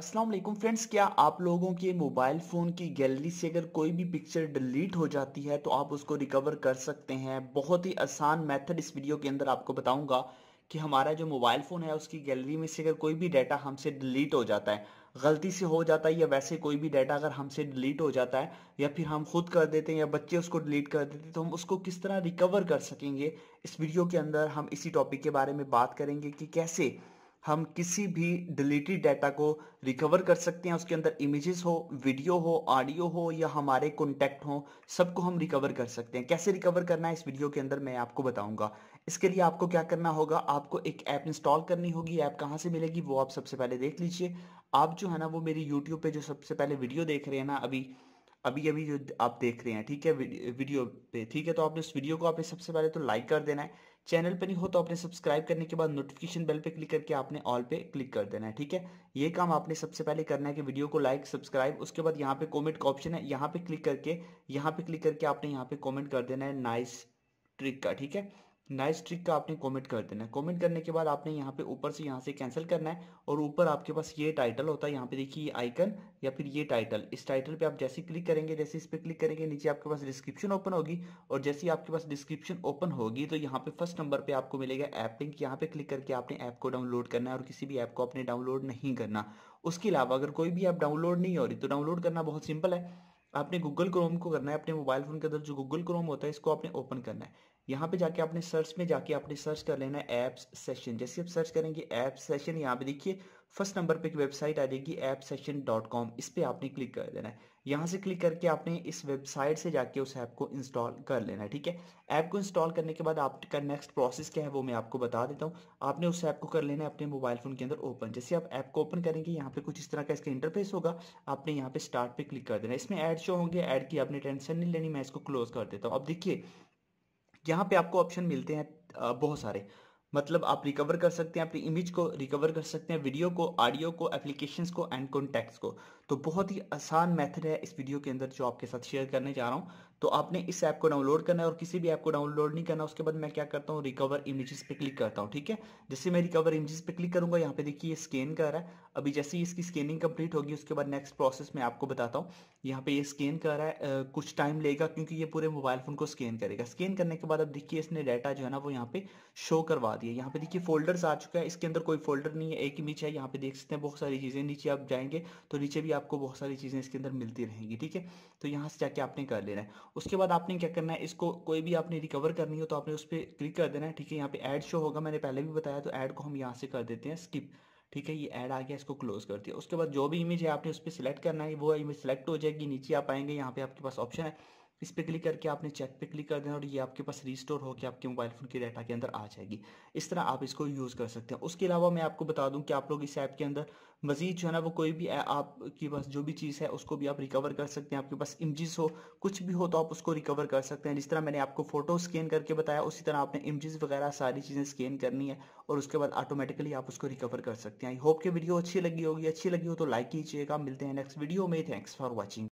Aslam friends क्या आप लोगों के मोबाइल फ़ोन की गैलरी से अगर कोई भी पिक्चर डिलीट हो जाती है तो आप उसको रिकवर कर सकते हैं बहुत ही आसान मेथड इस वीडियो के अंदर आपको बताऊंगा कि हमारा जो मोबाइल फ़ोन है उसकी गैलरी में से अगर कोई भी डाटा हमसे डिलीट हो जाता है गलती से हो जाता है या वैसे कोई भी डाटा अगर हमसे डिलीट हो जाता है या फिर हम खुद कर देते हैं या बच्चे उसको डिलीट कर देते हैं तो हम उसको किस तरह रिकवर कर सकेंगे इस वीडियो के अंदर हम इसी टॉपिक के बारे में बात करेंगे कि कैसे हम किसी भी डिलीटेड डाटा को रिकवर कर सकते हैं उसके अंदर इमेजेस हो वीडियो हो ऑडियो हो या हमारे कॉन्टैक्ट हो सबको हम रिकवर कर सकते हैं कैसे रिकवर करना है इस वीडियो के अंदर मैं आपको बताऊंगा इसके लिए आपको क्या करना होगा आपको एक ऐप इंस्टॉल करनी होगी ऐप कहाँ से मिलेगी वो आप सबसे पहले देख लीजिए आप जो है ना वो मेरी यूट्यूब पर जो सबसे पहले वीडियो देख रहे हैं ना अभी अभी अभी जो आप देख रहे हैं ठीक है वीडियो पे ठीक है तो आपने इस वीडियो को आपने सबसे पहले तो लाइक कर देना है चैनल पर नहीं हो तो आपने सब्सक्राइब करने के बाद नोटिफिकेशन बेल पे क्लिक करके आपने ऑल पे क्लिक कर देना है ठीक है ये काम आपने सबसे पहले करना है कि वीडियो को लाइक सब्सक्राइब उसके बाद यहाँ पे कॉमेंट का ऑप्शन है यहाँ पे क्लिक करके यहाँ पे क्लिक करके आपने यहाँ पे कॉमेंट कर देना है नाइस ट्रिक का ठीक है नाइस ट्रिक का आपने कमेंट कर देना है कमेंट करने के बाद आपने यहाँ पे ऊपर से यहाँ से कैंसिल करना है और ऊपर आपके पास ये टाइटल होता है यहाँ पे देखिए ये आइकन या फिर ये टाइटल इस टाइटल पे आप जैसे क्लिक करेंगे जैसे इस पर क्लिक करेंगे नीचे आपके पास डिस्क्रिप्शन ओपन होगी और जैसे ही आपके पास डिस्क्रिप्शन ओपन होगी तो यहाँ पे फर्स्ट नंबर पर आपको मिलेगा ऐप लिंक यहाँ पे क्लिक करके आपने ऐप को डाउनलोड करना है और किसी भी ऐप को आपने डाउनलोड नहीं करना उसके अलावा अगर कोई भी ऐप डाउनलोड नहीं हो रही तो डाउनलोड करना बहुत सिंपल है आपने गूगल क्रोम को करना है अपने मोबाइल फ़ोन के अंदर जो गूगल क्रोम होता है इसको आपने ओपन करना है यहाँ पे जाके आपने सर्च में जाके आपने सर्च कर लेना है एप्स सेशन जैसे आप सर्च करेंगे ऐप सेशन यहाँ पे देखिए फर्स्ट नंबर पे एक वेबसाइट आ जाएगी ऐप सेशन डॉट कॉम इस पर आपने क्लिक कर देना है यहाँ से क्लिक करके आपने इस वेबसाइट से जाके उस ऐप को इंस्टॉल कर लेना है ठीक है ऐप को इंस्टॉल करने के बाद आपका नेक्स्ट प्रोसेस क्या है वो मैं आपको बता देता हूँ आपने उस ऐप को कर लेना है अपने मोबाइल फ़ोन के अंदर ओपन जैसे आप ऐप को ओपन करेंगे यहाँ पे कुछ इस तरह का इसका इंटरफेस होगा आपने यहाँ पे स्टार्ट पे क्लिक कर देना इसमें ऐड शो होंगे ऐड की आपने टेंशन नहीं लेनी मैं इसको क्लोज कर देता हूँ अब देखिए यहाँ पे आपको ऑप्शन मिलते हैं बहुत सारे मतलब आप रिकवर कर सकते हैं अपनी इमेज को रिकवर कर सकते हैं वीडियो को ऑडियो को एप्लीकेशन को एंड कॉन्टैक्ट्स को तो बहुत ही आसान मेथड है इस वीडियो के अंदर जो आपके साथ शेयर करने जा रहा हूँ तो आपने इस ऐप को डाउनलोड करना है और किसी भी ऐप को डाउनलोड नहीं करना उसके बाद मैं क्या करता हूँ रिकवर इमेजेस पे क्लिक करता हूँ ठीक है जैसे मैं रिकवर इमेजेस पे क्लिक करूंगा यहाँ पे देखिए स्कैन कर रहा है अभी जैसे ही इसकी स्कैनिंग कंप्लीट होगी उसके बाद नेक्स्ट प्रोसेस मैं आपको बताता हूँ यहाँ पे ये स्कैन कर रहा है कुछ टाइम लेगा क्योंकि ये पूरे मोबाइल फोन को स्कैन करेगा स्कैन करने के बाद अब देखिए इसने डाटा जो है ना वो यहाँ पे शो करवा दिया यहाँ पे देखिए फोल्डर्स आ चुका है इसके अंदर कोई फोल्डर नहीं है एक इमेज है यहाँ पे देख सकते हैं बहुत सारी चीजें नीचे आप जाएंगे तो नीचे भी आपको बहुत सारी चीजें इसके अंदर मिलती रहेंगी ठीक है तो यहाँ से जाके आपने कर लेना है उसके बाद आपने क्या करना है इसको कोई भी आपने रिकवर करनी हो तो आपने उस पर क्लिक कर देना है ठीक है यहाँ पे ऐड शो होगा मैंने पहले भी बताया तो ऐड को हम यहाँ से कर देते हैं स्किप ठीक है ये ऐड आ गया इसको क्लोज कर दिया उसके बाद जो भी इमेज है आपने उस पर सिलेक्ट करना है वो इमेज सिलेक्ट हो जाएगी नीचे आप आएंगे यहाँ पे आपके पास ऑप्शन है इस पर क्लिक करके आपने चेक पे क्लिक कर देना और ये आपके पास रिस्टोर होकर आपके मोबाइल फ़ोन के डाटा के अंदर आ जाएगी इस तरह आप इसको यूज़ कर सकते हैं उसके अलावा मैं आपको बता दूं कि आप लोग इस ऐप के अंदर मजीद जो है ना वो कोई भी आपके पास जो भी चीज़ है उसको भी आप रिकवर कर सकते हैं आपके पास इमजेस हो कुछ भी हो तो आप उसको रिकवर कर सकते हैं जिस तरह मैंने आपको फ़ोटो स्कैन करके बताया उसी तरह आपने इमजेस वगैरह सारी चीज़ें स्कैन करनी है और उसके बाद ऑटोमेटिकली आप उसको रिकवर कर सकते हैं आई होप के वीडियो अच्छी लगी होगी अच्छी लगी हो तो लाइक कीजिएगा मिलते हैं नेक्स्ट वीडियो में थैंक्स फॉर वॉचिंग